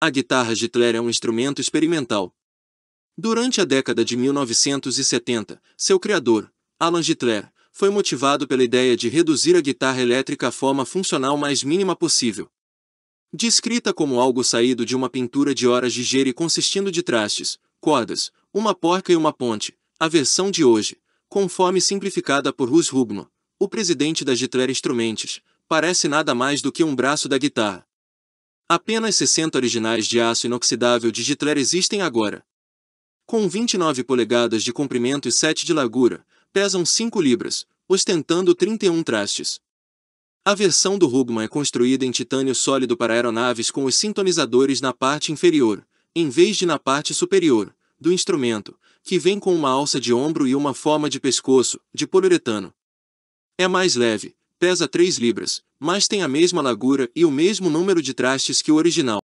A guitarra Gitler é um instrumento experimental. Durante a década de 1970, seu criador, Alan Gitler, foi motivado pela ideia de reduzir a guitarra elétrica à forma funcional mais mínima possível. Descrita como algo saído de uma pintura de horas de gere consistindo de trastes, cordas, uma porca e uma ponte, a versão de hoje, conforme simplificada por Russ Rubno, o presidente da Gitler Instrumentes, parece nada mais do que um braço da guitarra. Apenas 60 originais de aço inoxidável de Gitler existem agora. Com 29 polegadas de comprimento e 7 de largura, pesam 5 libras, ostentando 31 trastes. A versão do Rugman é construída em titânio sólido para aeronaves com os sintonizadores na parte inferior, em vez de na parte superior, do instrumento, que vem com uma alça de ombro e uma forma de pescoço, de poliuretano. É mais leve, pesa 3 libras, mas tem a mesma largura e o mesmo número de trastes que o original.